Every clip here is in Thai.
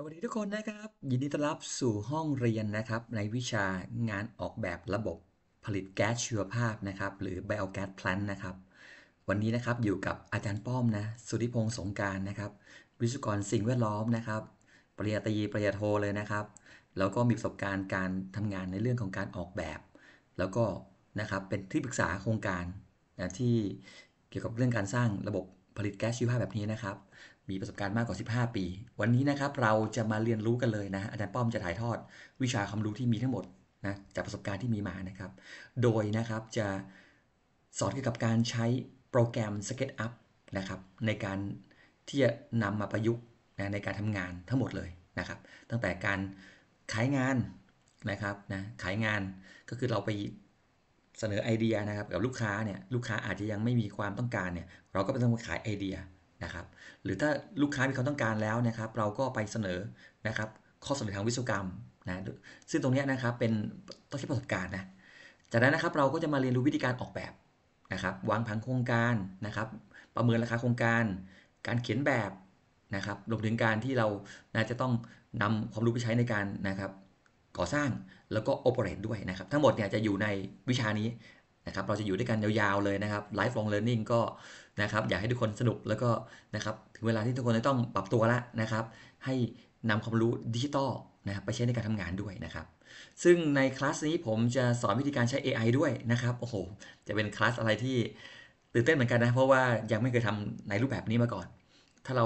สวัสดีทุกคนนะครับ ยินดีต้อนรับสู่ห้องเรียนนะครับ ในวิชางานออกแบบระบบผลิตแก๊สชีวภาพนะครับ หรือ biogas plant นะครับวันนี้นะครับอยู่กับอาจารย์ป้อมนะสุธิพงษ์สงการนะครับวิศวกรสิ่งแวดล้อมนะครับ ปริญญาตรีปริญญาโทเลยนะครับแล้วก็มีประสบการณ์การทำงานในเรื่องของการออกแบบ แล้วก็นะครับเป็นที่ปรึกษาโครงการนะที่เกี่ยวกับเรื่องการสร้างระบบผลิตแก๊สชีวภาพแบบนี้นะครับมีประสบการณ์มากกว่า 15 ปี วันนี้นะครับเราจะมาเรียนรู้กันเลยนะ อาจารย์ป้อมจะถ่ายทอดวิชาความรู้ที่มีทั้งหมดนะจากประสบการณ์ที่มีมานะครับ โดยนะครับจะสอนเกี่ยวกับการใช้โปรแกรม SketchUp นะครับในการที่จะนำมาประยุกตนะในการทำงานทั้งหมดเลยนะครับ ตั้งแต่การขายงานนะครับนะ ขายงานก็คือเราไปเสนอไอเดียนะครับกับลูกค้าเนี่ยลูกค้าอาจจะยังไม่มีความต้องการเนี่ยเราก็ไปต้องขายไอเดียนะครับหรือถ้าลูกค้ามีความต้องการแล้วนะครับเราก็ไปเสนอนะครับ ข้อเสนอทางวิศวกรรมนะซึ่งตรงนี้นะครับเป็นต้องใช้ประสบการณ์นะจากนั้นนะครับเราก็จะมาเรียนรู้วิธีการออกแบบนะครับวางผังโครงการนะครับ ประเมินราคาโครงการ การเขียนแบบนะครับรวมถึงการที่เรานะจะต้องนำความรู้ไปใช้ในการนะครับ ก่อสร้างแล้วก็โอเปเรตด้วยนะครับ ทั้งหมดเนี่ยจะอยู่ในวิชานี้ะครับเราจะอยู่ด้วยกันยาวๆเลยนะครับไลฟ์ l องเ l e a นนิ่งก็นะครับอยากให้ทุกคนสนุก แล้วก็นะครับถึงเวลาที่ทุกคนจะต้องปรับตัวแล้วนะครับ ให้นำความรู้ดิจิตอลนะครับไปใช้ในการทำงานด้วยนะครับ ซึ่งในคลาสนี้ผมจะสอนวิธีการใช้ AI ด้วยนะครับ โอ้โห จะเป็นคลาสอะไรที่ ตื่นเต้นเหมือนกันนะเพราะว่ายังไม่เคยทำในรูปแบบนี้มาก่อน ถ้าเรา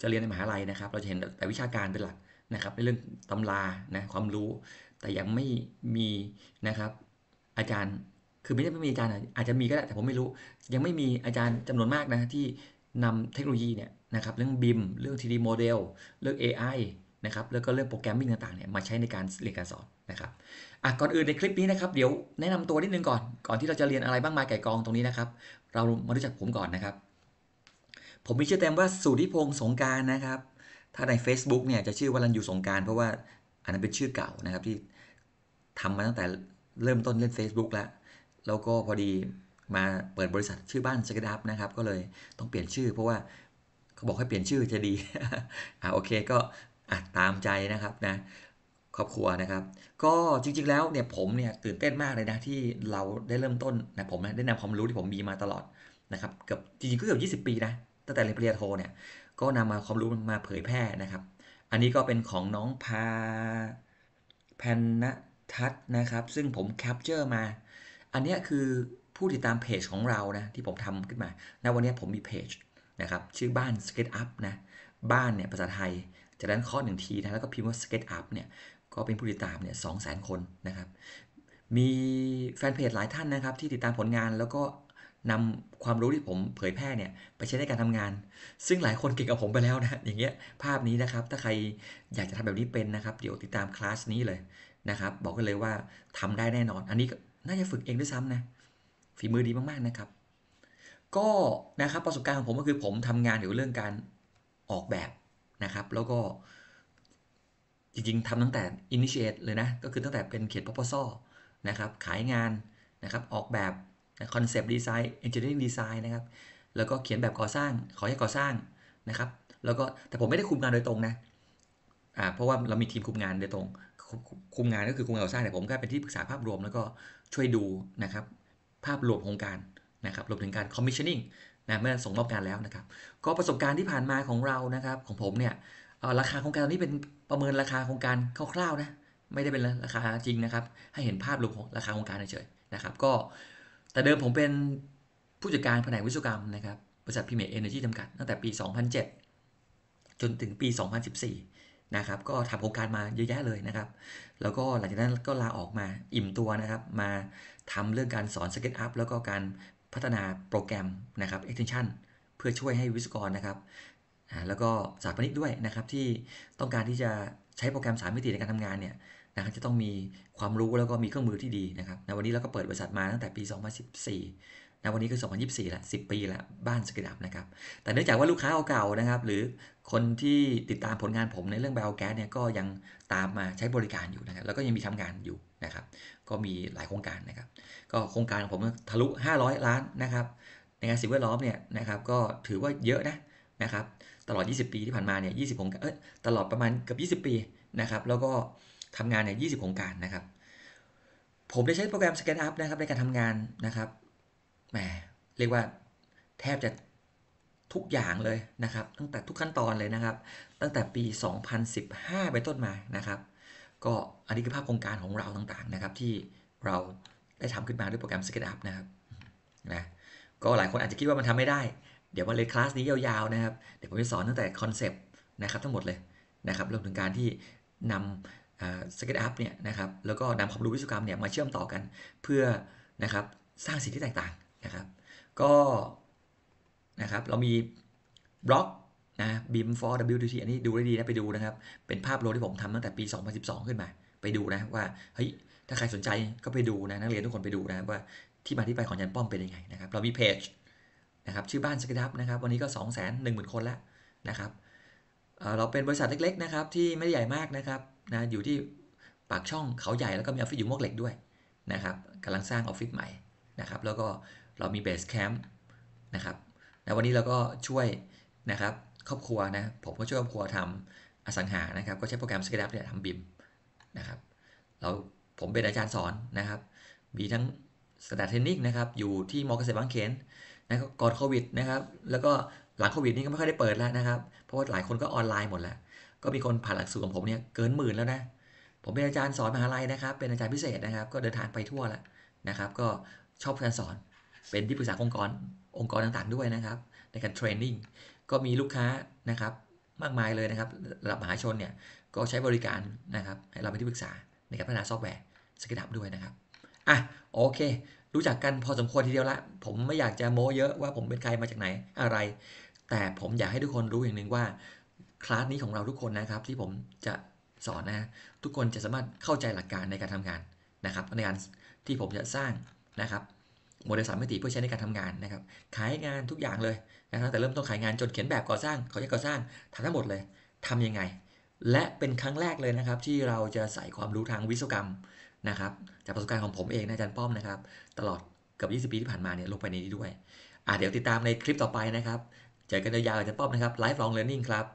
จะเรียนในมหาลัยนะครับ เราจะเห็นแต่วิชาการเป็นหลักนะครับในเรื่องตำรานะความรู้ แต่ยังไม่มีนะครับอาจารย์คือไม่ได้ไม่มีอาจารย์อาจจะมีก็ได้แต่ผมไม่รู้ ยังไม่มีอาจารย์จำนวนมากนะที่นำเทคโนโลยีเนี่ยนะครับเรื่องบิมเรื่อง 3D m o เดลเรื่อง AI นะครับแล้วก็เรื่องโปรแกรมมิ่งต่างๆ เนี่ยมาใช้ในการเรียนการสอนนะครับอ่ะก่อนอื่นในคลิปนี้นะครับ เดี๋ยวแนะนำตัวนิดนึงก่อน ก่อนที่เราจะเรียนอะไรบ้างมาไก่กองตรงนี้นะครับ เรามารู้จักผมก่อนนะครับ ผมมีชื่อเต็มว่าสุริพงษ์สงการนะครับ ถ้าใน Facebook เนี่ยจะชื่อว่ารันยูสงการเพราะว่าอันนั้นเป็นชื่อเก่านะครับที่ทำมาตั้งแต่เริ่มต้นเล่น Facebook แล้วแล้วก็พอดีมาเปิดบริษัทชื่อบ้านสกดับนะครับก็เลยต้องเปลี่ยนชื่อ เพราะว่าเขาบอกให้เปลี่ยนชื่อจะดีอ่าโอเคก็อ่ะตามใจนะครับนะครอบครัวนะครับ ก็จริง ๆ แล้วเนี่ยผมเนี่ยตื่นเต้นมากเลยนะที่เราได้เริ่มต้นนะผมนได้นำความรู้ที่ผมมีมาตลอดนะครับเกือบจริงๆก็เกือบ20 ปีนะตั้งแต่เรียนปริญญาโทเนี่ย ก็นำมาความรู้มาเผยแพร่นะครับอันนี้ก็เป็นของน้องพาแพนนทัศนะครับ ซึ่งผมแคปเจอร์มาอันนี้คือผู้ติดตามเพจของเรานะ ที่ผมทำขึ้นมาณวันนี้ผมมีเพจนะครับ ชื่อบ้าน s k e t u p นะ บ้านเนี่ย ภาษาไทย จากนั้นข้อหนึ่งทีนะ แล้วก็พิมพ์ว่า s k e t u p เนี่ยก็เป็นผู้ติดตามเนี่ยสองแสนคนนะครับ มีแฟนเพจหลายท่านนะครับ ที่ติดตามผลงานแล้วก็นำความรู้ที่ผมเผยแพร่เนี่ย ไปใช้ในการทำงาน ซึ่งหลายคนเก่งกับผมไปแล้วนะ อย่างเงี้ยภาพนี้นะครับถ้าใครอยากจะทำแบบนี้เป็นนะครับเดี๋ยวติดตามคลาสนี้เลยนะครับบอกกันเลยว่าทำได้แน่นอน อันนี้น่าจะฝึกเองด้วยซ้ำนะฝีมือดีมากๆนะครับ ก็นะครับประสบการณ์ของผมก็คือผมทำงานอยู่เรื่องการออกแบบนะครับ แล้วก็จริงๆทำตั้งแต่ initiate เลยนะ ก็คือตั้งแต่เป็นเขียน proposal นะครับขายงานนะครับ ออกแบบ concept design engineering design นะครับแล้วก็เขียนแบบก่อสร้างขอให้ก่อสร้างนะครับ แล้วก็แต่ผมไม่ได้คุมงานโดยตรงนะอ่าเพราะว่าเรามีทีมคุมงานโดยตรงคุมงานก็คือคุมงานก่อสร้างเนี่ยผมก็เป็นที่ปรึกษาภาพรวมแล้วก็ช่วยดูนะครับภาพรวมโครงการนะครับรวมถึงการ commissioning นะเมื่อส่งมอบการแล้วนะครับ ก็ประสบการณ์ที่ผ่านมาของเรานะครับ ของผมเนี่ยราคาโครงการนี้เป็นประเมินราคาโครงการคร่าวๆนะไม่ได้เป็นราคาจริงนะครับ ให้เห็นภาพรวมของราคาโครงการเฉยๆนะครับ ก็ แต่เดิมผมเป็นผู้จัดการแผนกวิศวกรรมนะครับบริษัทพิเมทเอเนอร์จีจำกัดตั้งแต่ปี 2007 จนถึงปี 2014นะครับ ก็ทำโครงการมาเยอะแยะเลยนะครับ แล้วก็หลังจากนั้นก็ลาออกมาอิ่มตัวนะครับ มาทำเรื่องการสอน SketchUp แล้วก็การพัฒนาโปรแกรมนะครับ extension เพื่อช่วยให้วิศวกรนะครับ แล้วก็สถาปนิกด้วยนะครับ ที่ต้องการที่จะใช้โปรแกรม3มิติในการทำงานเนี่ยนะครับจะต้องมีความรู้แล้วก็มีเครื่องมือที่ดีนะครับในวันนี้เราก็เปิดบริษัทมาตั้งแต่ปี 2014นะวันนี้คือ2024 ละ 10 ปี ละบ้านสกิดับนะครับแต่เนื่องจากว่าลูกค้าเก่าๆนะครับ หรือคนที่ติดตามผลงานผมในเรื่องแบลแก๊สเนี่ยก็ยังตามมาใช้บริการอยู่นะครับแล้วก็ยังมีทำงานอยู่นะครับ ก็มีหลายโครงการนะครับ ก็โครงการของผมทะลุ 500 ล้านนะครับ ในงานสิ่งแวดล้อมเนี่ยนะครับ ก็ถือว่าเยอะนะนะครับ ตลอด 20 ปีที่ผ่านมาเนี่ย20โครงการเออตลอดประมาณเกือบ20 ปีนะครับ แล้วก็ทำงานเนี่ย20โครงการนะครับ ผมได้ใช้โปรแกรมสแกนอัพนะครับ ในการทำงานนะครับหมเรียกว่าแทบจะทุกอย่างเลยนะครับ ตั้งแต่ทุกขั้นตอนเลยนะครับ ตั้งแต่ปี 2015 ไปต้นมานะครับ ก็อันนี้คือภาพโครงการของเราต่างๆนะครับที่เราได้ทำขึ้นมาด้วยโปรแกรม SketchUp นะครับนะก็หลายคนอาจจะคิดว่ามันทำไม่ได้ เดี๋ยวมาเลยคลาสนี้ยาว ๆ นะครับ เดี๋ยวผมจะสอนตั้งแต่คอนเซปต์นะครับทั้งหมดเลยนะครับรวมถึงการที่นำสเก็ตอัพเนี่ยนะครับแล้วก็นำความรู้วิศวกรรมเนี่ยมาเชื่อมต่อกัน เพื่อนะครับสร้างสิ่งที่แตกต่างะครับ ก็นะครับ เรามีบล็อกนะ BIM for WTT อันนี้ดูได้ดีนะไปดูนะครับ เป็นภาพโลที่ผมทำตั้งแต่ปี 2012 ขึ้นมา ไปดูนะว่าเฮ้ยถ้าใครสนใจก็ไปดูนะ นักเรียนทุกคนไปดูนะ ว่าที่มาที่ไปของยันป้อมเป็นยังไงนะครับเรามีเพจนะครับชื่อบ้านสกิดับนะครับวันนี้ก็2 0 0 0 0 0คนแล้วนะครับเราเป็นบริษัทเล็กๆนะครับที่ไม่ได้ใหญ่มากนะครับนะอยู่ที่ปากช่องเขาใหญ่แล้วก็มีออฟฟิศอยู่มวกเหล็กด้วยนะครับกำลังสร้างออฟฟิศใหม่นะครับแล้วก็เรามีเบสแคมป์นะครับละวันนี้เราก็ช่วยนะครับครอบครัวนะ ผมก็ช่วยครอบครัวทำอสังหานะครับ ก็ใช้โปรแกรมส s ล a l ปเนี่ยทำบิมนะครับเราผมเป็นอาจารย์สอนนะครับ มีทั้งสตาร์เทนนิคนะครับ อยู่ที่มอเกษตรบางเขนนะก่อนโควิดนะครับ แล้วก็หลังโควิดนี่ก็ไม่ค่อยได้เปิดแล้วนะครับ เพราะว่าหลายคนก็ออนไลน์หมดแล้ว ก็มีคนผ่านหลักสูตรของผมเนี่ยเกินหมื่นแล้วนะ ผมเป็นอาจารย์สอนมหาลัยนะครับ เป็นอาจารย์พิเศษนะครับ ก็เดินทางไปทั่วแล้วนะครับ ก็ชอบการสอนเป็นที่ปรึกษาองค์กร องค์กรต่างๆด้วยนะครับ ในการเทรนนิ่งก็มีลูกค้านะครับ มากมายเลยนะครับระดับมหาชนเนี่ยก็ใช้บริการนะครับ ให้เราเป็นที่ปรึกษาในการพัฒนาซอฟต์แวร์สกิลดับด้วยนะครับอ่ะโอเค รู้จักกันพอสมควรทีเดียวละผมไม่อยากจะโม้เยอะว่าผมเป็นใครมาจากไหน อะไร แต่ผมอยากให้ทุกคนรู้อย่างหนึ่งว่าคลาสนี้ของเราทุกคนนะครับ ที่ผมจะสอนนะ ทุกคนจะสามารถเข้าใจหลักการในการทำงานนะครับในการที่ผมจะสร้างนะครับโมเดลสามมิติเพื่อใช้ในการทำงานนะครับ ขายงานทุกอย่างเลยนะครับแต่เริ่มต้นขายงานจนเขียนแบบก่อสร้างเขาจะก่อสร้างทำทั้งหมดเลย ทํำยังไง และเป็นครั้งแรกเลยนะครับ ที่เราจะใส่ความรู้ทางวิศวกรรมนะครับจากประสบการณ์ของผมเองนะอาจารย์ป้อมนะครับตลอดเกือบ20 ปีที่ผ่านมาเนี่ยลงไปในนี้ด้วยอ่ะเดี๋ยวติดตามในคลิปต่อไปนะครับเจอกันยาวๆอาจารย์ป้อมนะครับไลฟ์ลองเรียนรู้ครับ